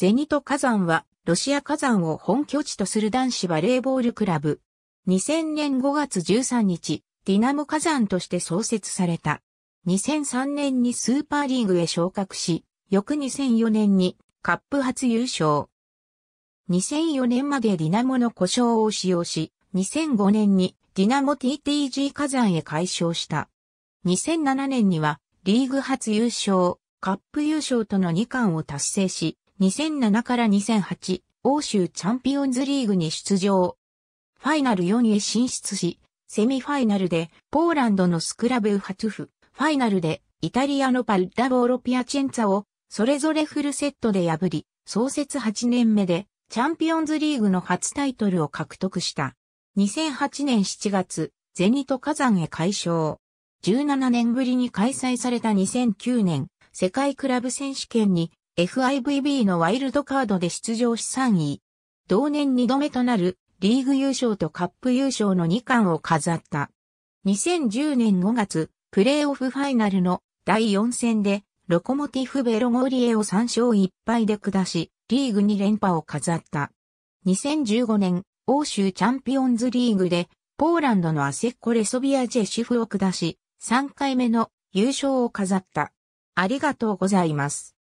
ゼニト火山は、ロシア火山を本拠地とする男子バレーボールクラブ。2000年5月13日、ディナモ火山として創設された。2003年にスーパーリーグへ昇格し、翌2004年にカップ初優勝。2004年までディナモの故障を使用し、2005年にディナモ TTG 火山へ改称した。2007年にはリーグ初優勝、カップ優勝との2冠を達成し、2007から2008、欧州チャンピオンズリーグに出場。ファイナル4へ進出し、セミファイナルでポーランドのスクラブウハトゥフ、ファイナルでイタリアのパルダボーロピアチェンツァをそれぞれフルセットで破り、創設8年目でチャンピオンズリーグの初タイトルを獲得した。2008年7月、ゼニト火山へ解消。17年ぶりに開催された2009年、世界クラブ選手権に FIVB のワイルドカードで出場し3位。同年2度目となるリーグ優勝とカップ優勝の2冠を飾った。2010年5月、プレーオフファイナルの第4戦でロコモティフベロゴリエを3勝1敗で下し、リーグ2連覇を飾った。2015年、欧州チャンピオンズリーグで、ポーランドのアセッコレソビアジェシフを下し、3回目の優勝を飾った。ありがとうございます。